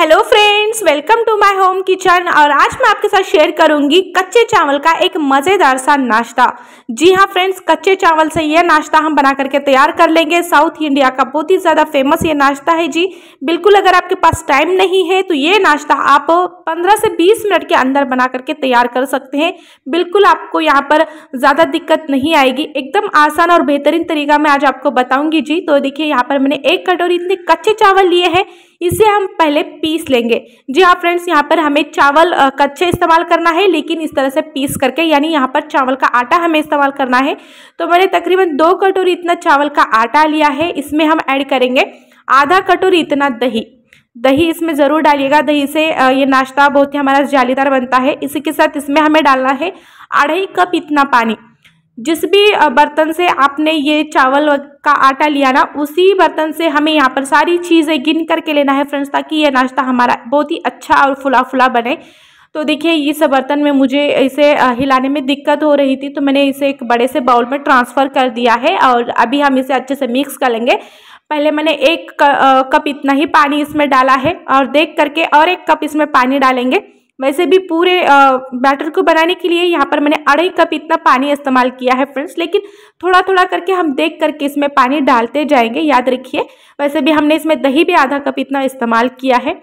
hello friends welcome to my home kitchen और आज मैं आपके साथ शेयर करूंगी कच्चे चावल का एक मज़ेदार सा नाश्ता जी हाँ फ्रेंड्स कच्चे चावल से यह नाश्ता हम बना करके तैयार कर लेंगे साउथ इंडिया का बहुत ही ज़्यादा फेमस ये नाश्ता है जी बिल्कुल अगर आपके पास टाइम नहीं है तो ये नाश्ता आप पंद्रह से बीस मिनट के अंदर बना करके तैयार कर सकते हैं बिल्कुल आपको यहाँ पर ज़्यादा दिक्कत नहीं आएगी एकदम आसान और बेहतरीन तरीका मैं आज आपको बताऊँगी जी तो देखिए यहाँ पर मैंने एक कटोरी इतने कच्चे चावल लिए हैं इसे हम पहले पीस लेंगे जी हाँ फ्रेंड्स यहाँ पर हमें चावल कच्चे इस्तेमाल करना है लेकिन इस तरह से पीस करके यानी यहाँ पर चावल का आटा हमें इस्तेमाल करना है तो मैंने तकरीबन दो कटोरी इतना चावल का आटा लिया है इसमें हम ऐड करेंगे आधा कटोरी इतना दही दही इसमें ज़रूर डालिएगा दही से ये नाश्ता बहुत ही हमारा जालीदार बनता है इसी के साथ इसमें हमें डालना है अढ़ाई कप इतना पानी जिस भी बर्तन से आपने ये चावल का आटा लिया ना उसी बर्तन से हमें यहाँ पर सारी चीज़ें गिन करके लेना है फ्रेंड्स ताकि ये नाश्ता हमारा बहुत ही अच्छा और फुला फुला बने तो देखिए इस बर्तन में मुझे इसे हिलाने में दिक्कत हो रही थी तो मैंने इसे एक बड़े से बाउल में ट्रांसफ़र कर दिया है और अभी हम इसे अच्छे से मिक्स कर लेंगे पहले मैंने एक कप इतना ही पानी इसमें डाला है और देख करके और एक कप इसमें पानी डालेंगे वैसे भी पूरे बैटर को बनाने के लिए यहाँ पर मैंने अढ़ाई कप इतना पानी इस्तेमाल किया है फ्रेंड्स लेकिन थोड़ा थोड़ा करके हम देख करके इसमें पानी डालते जाएंगे याद रखिए वैसे भी हमने इसमें दही भी आधा कप इतना इस्तेमाल किया है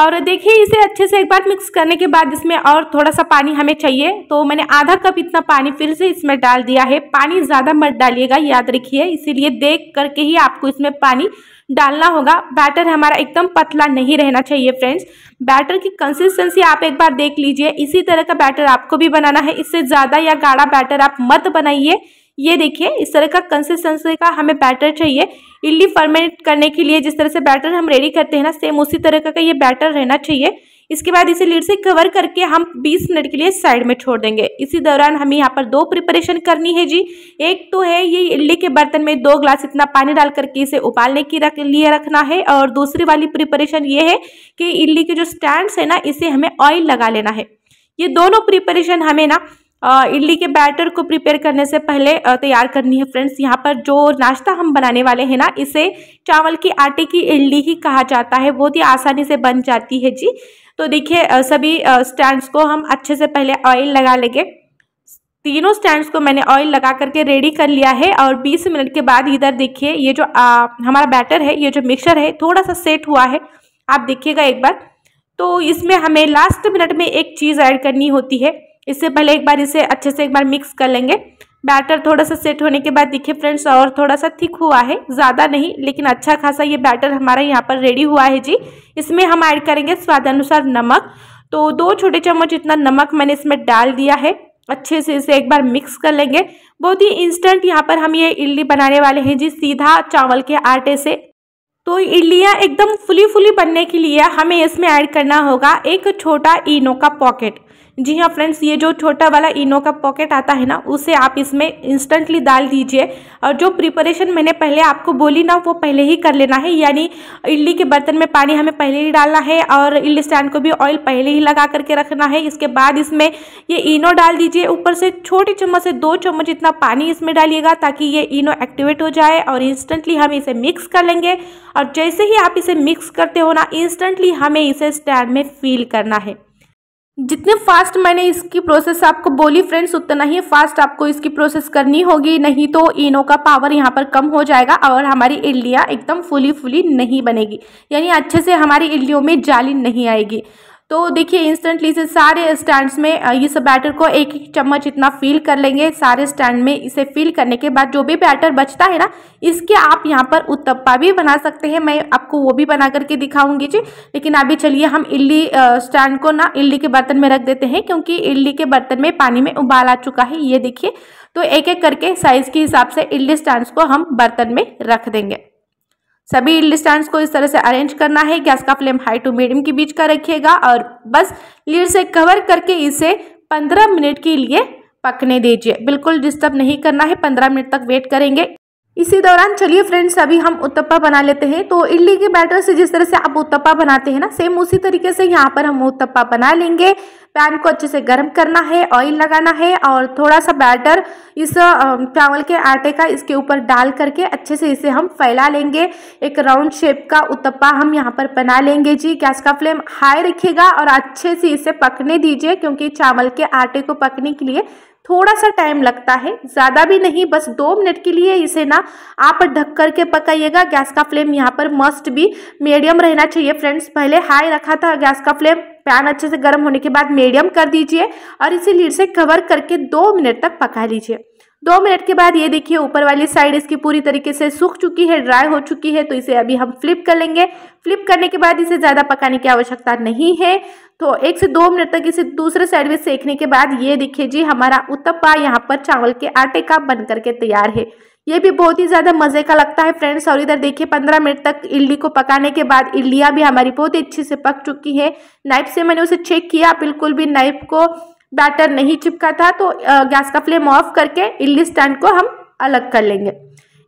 और देखिए इसे अच्छे से एक बार मिक्स करने के बाद इसमें और थोड़ा सा पानी हमें चाहिए तो मैंने आधा कप इतना पानी फिर से इसमें डाल दिया है पानी ज़्यादा मत डालिएगा याद रखिए इसीलिए देख करके ही आपको इसमें पानी डालना होगा बैटर हमारा एकदम पतला नहीं रहना चाहिए फ्रेंड्स बैटर की कंसिस्टेंसी आप एक बार देख लीजिए इसी तरह का बैटर आपको भी बनाना है इससे ज़्यादा या गाढ़ा बैटर आप मत बनाइए ये देखिए इस तरह का कंसिस्टेंसी का हमें बैटर चाहिए इडली फर्मेंट करने के लिए जिस तरह से बैटर हम रेडी करते हैं ना सेम उसी तरह का, का ये बैटर रहना चाहिए इसके बाद इसे लीड से कवर करके हम 20 मिनट के लिए साइड में छोड़ देंगे इसी दौरान हमें यहाँ पर दो प्रिपरेशन करनी है जी एक तो है ये इडली के बर्तन में दो ग्लास इतना पानी डाल करके इसे उबालने के रख लिए रखना है और दूसरी वाली प्रिपरेशन ये है कि इडली के जो स्टैंड्स है ना इसे हमें ऑयल लगा लेना है ये दोनों प्रिपरेशन हमें ना इडली के बैटर को प्रिपेयर करने से पहले तैयार करनी है फ्रेंड्स यहाँ पर जो नाश्ता हम बनाने वाले हैं ना इसे चावल की आटे की इडली ही कहा जाता है बहुत ही आसानी से बन जाती है जी तो देखिए सभी स्टैंड्स को हम अच्छे से पहले ऑयल लगा लेंगे तीनों स्टैंड्स को मैंने ऑयल लगा करके रेडी कर लिया है और 20 मिनट के बाद इधर देखिए ये जो आ, हमारा बैटर है ये जो मिक्सर है थोड़ा सा सेट हुआ है आप देखिएगा एक बार तो इसमें हमें लास्ट मिनट में एक चीज़ ऐड करनी होती है इससे पहले एक बार इसे अच्छे से एक बार मिक्स कर लेंगे बैटर थोड़ा सा सेट होने के बाद देखिए फ्रेंड्स और थोड़ा सा थिक हुआ है ज़्यादा नहीं लेकिन अच्छा खासा ये बैटर हमारा यहाँ पर रेडी हुआ है जी इसमें हम ऐड करेंगे स्वादानुसार नमक तो दो छोटे चम्मच इतना नमक मैंने इसमें डाल दिया है अच्छे से इसे एक बार मिक्स कर लेंगे बहुत ही इंस्टेंट यहाँ पर हम ये इडली बनाने वाले हैं जी सीधा चावल के आटे से तो इडलियाँ एकदम फुली फुली बनने के लिए हमें इसमें ऐड करना होगा एक छोटा इनो का पॉकेट जी हाँ फ्रेंड्स ये जो छोटा वाला इनो का पॉकेट आता है ना उसे आप इसमें इंस्टेंटली डाल दीजिए और जो प्रिपरेशन मैंने पहले आपको बोली ना वो पहले ही कर लेना है यानी इडली के बर्तन में पानी हमें पहले ही डालना है और इडली स्टैंड को भी ऑयल पहले ही लगा करके रखना है इसके बाद इसमें ये इनो डाल दीजिए ऊपर से छोटे चम्मच से दो चम्मच इतना पानी इसमें डालिएगा ताकि ये इनो एक्टिवेट हो जाए और इंस्टेंटली हम इसे मिक्स कर लेंगे और जैसे ही आप इसे मिक्स करते हो ना इंस्टेंटली हमें इसे स्टैंड में फील करना है जितने फास्ट मैंने इसकी प्रोसेस आपको बोली फ्रेंड्स उतना ही फास्ट आपको इसकी प्रोसेस करनी होगी नहीं तो इनो का पावर यहाँ पर कम हो जाएगा और हमारी इडलियाँ एकदम फुली फुली नहीं बनेगी यानी अच्छे से हमारी इडलियों में जाली नहीं आएगी तो देखिए इंस्टेंटली इसे सारे स्टैंड्स में ये सब बैटर को एक एक चम्मच इतना फील कर लेंगे सारे स्टैंड में इसे फील करने के बाद जो भी बैटर बचता है ना इसके आप यहाँ पर उत्तप्पा भी बना सकते हैं मैं आपको वो भी बना करके दिखाऊंगी जी लेकिन अभी चलिए हम इडली स्टैंड को ना इडली के बर्तन में रख देते हैं क्योंकि इडली के बर्तन में पानी में उबाल आ चुका है ये देखिए तो एक एक करके साइज़ के हिसाब से इडली स्टैंड को हम बर्तन में रख देंगे सभी लीड स्टैंड को इस तरह से अरेंज करना है गैस का फ्लेम हाई टू मीडियम के बीच का रखिएगा और बस लीड से कवर करके इसे पंद्रह मिनट के लिए पकने दीजिए बिल्कुल डिस्टर्ब नहीं करना है पंद्रह मिनट तक वेट करेंगे इसी दौरान चलिए फ्रेंड्स अभी हम उत्तप्पा बना लेते हैं तो इडली के बैटर से जिस तरह से आप उत्तपा बनाते हैं ना सेम उसी तरीके से यहाँ पर हम उत्तपा बना लेंगे पैन को अच्छे से गर्म करना है ऑयल लगाना है और थोड़ा सा बैटर इस चावल के आटे का इसके ऊपर डाल करके अच्छे से इसे हम फैला लेंगे एक राउंड शेप का उत्तपा हम यहाँ पर बना लेंगे जी गैस का फ्लेम हाई रखिएगा और अच्छे से इसे पकने दीजिए क्योंकि चावल के आटे को पकने के लिए थोड़ा सा टाइम लगता है ज़्यादा भी नहीं बस दो मिनट के लिए इसे ना आप ढक करके पकाइएगा गैस का फ्लेम यहाँ पर मस्ट भी मीडियम रहना चाहिए फ्रेंड्स पहले हाई रखा था गैस का फ्लेम पैन अच्छे से गर्म होने के बाद मीडियम कर दीजिए और इसे लीड से कवर करके दो मिनट तक पका लीजिए दो मिनट के बाद ये देखिए ऊपर वाली साइड इसकी पूरी तरीके से सूख चुकी है ड्राई हो चुकी है तो इसे अभी हम फ्लिप कर लेंगे फ्लिप करने के बाद इसे ज़्यादा पकाने की आवश्यकता नहीं है तो एक से दो मिनट तक इसे दूसरे साइड में सेकने के बाद ये देखिए जी हमारा उत्तपा यहाँ पर चावल के आटे का बन करके तैयार है ये भी बहुत ही ज़्यादा मज़े का लगता है फ्रेंड्स और इधर देखिए पंद्रह मिनट तक इडली को पकाने के बाद इडलियाँ भी हमारी बहुत ही अच्छे से पक चुकी है नाइफ से मैंने उसे चेक किया बिल्कुल भी नाइफ को बैटर नहीं चिपका था तो गैस का फ्लेम ऑफ करके इडली स्टैंड को हम अलग कर लेंगे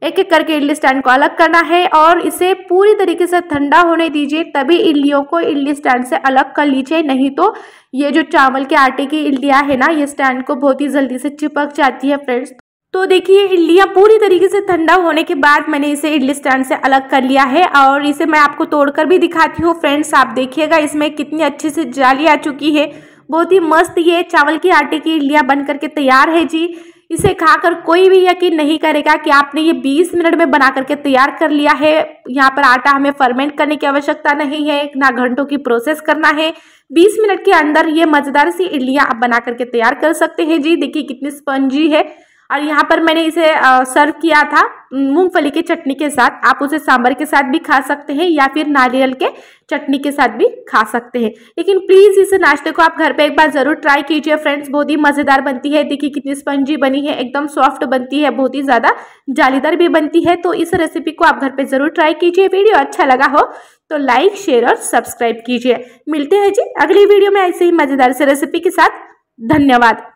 एक एक करके इडली स्टैंड को अलग करना है और इसे पूरी तरीके से ठंडा होने दीजिए तभी इडलियों को इडली स्टैंड से अलग कर लीजिए नहीं तो ये जो चावल के आटे की इडलियाँ है ना ये स्टैंड को बहुत ही जल्दी से चिपक जाती है फ्रेंड्स तो देखिए इडलियाँ पूरी तरीके से ठंडा होने के बाद मैंने इसे इडली स्टैंड से अलग कर लिया है और इसे मैं आपको तोड़कर भी दिखाती हूँ फ्रेंड्स आप देखिएगा इसमें कितनी अच्छे से जाली आ चुकी है बहुत ही मस्त ये चावल के आटे की इडलियाँ बन करके तैयार है जी इसे खाकर कोई भी यकीन नहीं करेगा कि आपने ये 20 मिनट में बना करके तैयार कर लिया है यहाँ पर आटा हमें फर्मेंट करने की आवश्यकता नहीं है ना घंटों की प्रोसेस करना है 20 मिनट के अंदर ये मज़ेदार सी इडलियाँ आप बना करके तैयार कर सकते हैं जी देखिए कितनी स्पंजी है और यहाँ पर मैंने इसे सर्व किया था मूंगफली के चटनी के साथ आप उसे सांभर के साथ भी खा सकते हैं या फिर नारियल के चटनी के साथ भी खा सकते हैं लेकिन प्लीज़ इस नाश्ते को आप घर पे एक बार ज़रूर ट्राई कीजिए फ्रेंड्स बहुत ही मज़ेदार बनती है देखिए कितनी स्पंजी बनी है एकदम सॉफ्ट बनती है बहुत ही ज़्यादा जालीदार भी बनती है तो इस रेसिपी को आप घर पर ज़रूर ट्राई कीजिए वीडियो अच्छा लगा हो तो लाइक शेयर और सब्सक्राइब कीजिए मिलते हैं जी अगली वीडियो में ऐसे ही मज़ेदार से रेसिपी के साथ धन्यवाद